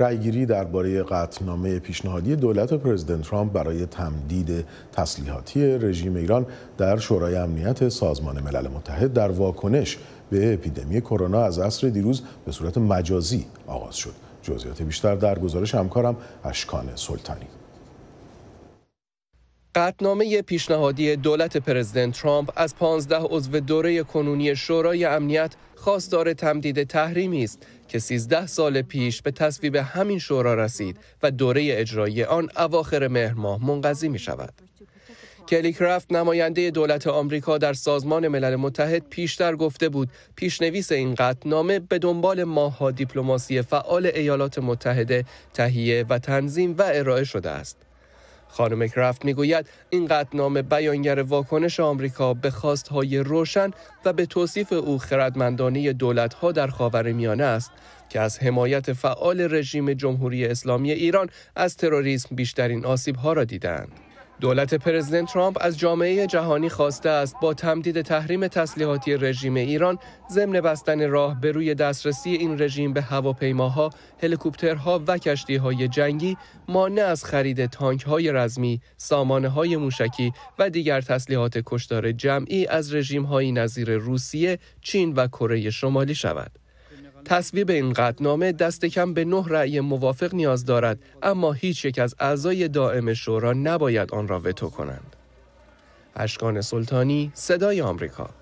رأیگیری درباره قطعنامه پیشنهادی دولت پرزیدنت ترامپ برای تمدید تسلیحاتی رژیم ایران در شورای امنیت سازمان ملل متحد در واکنش به اپیدمی کرونا از عصر دیروز به صورت مجازی آغاز شد. جزئیات بیشتر در گزارش همکارم اشکان سلطانی قطنامه پیشنهادی دولت پرزیدنت ترامپ از 15 عضو دوره کنونی شورای امنیت خواستار تمدید تحریمی است که 13 سال پیش به تصویب همین شورا رسید و دوره اجرایی آن اواخر مهر ماه منقضی می شود. کلی نماینده دولت آمریکا در سازمان ملل متحد پیشتر گفته بود پیشنویس این قطنامه به دنبال ماها دیپلماسی فعال ایالات متحده تهیه و تنظیم و ارائه شده است. خانم کرافت میگوید این نام بیانگر واکنش آمریکا به خواستهای روشن و به توصیف او خردمندانه دولتها در میانه است که از حمایت فعال رژیم جمهوری اسلامی ایران از تروریسم بیشترین آسیبها را دیدند. دولت پرزیدنت ترامپ از جامعه جهانی خواسته است با تمدید تحریم تسلیحاتی رژیم ایران ضمن بستن راه به روی دسترسی این رژیم به هواپیماها، هلیکوپترها و کشتیهای جنگی مانع از خرید تانکهای رزمی، های موشکی و دیگر تسلیحات کشدار جمعی از رژیمهای نظیر روسیه، چین و کره شمالی شود. تصویب این قطنامه دست کم به نه رأی موافق نیاز دارد اما هیچ یک از اعضای دائم شورا نباید آن را وتو کنند. اشکان سلطانی صدای آمریکا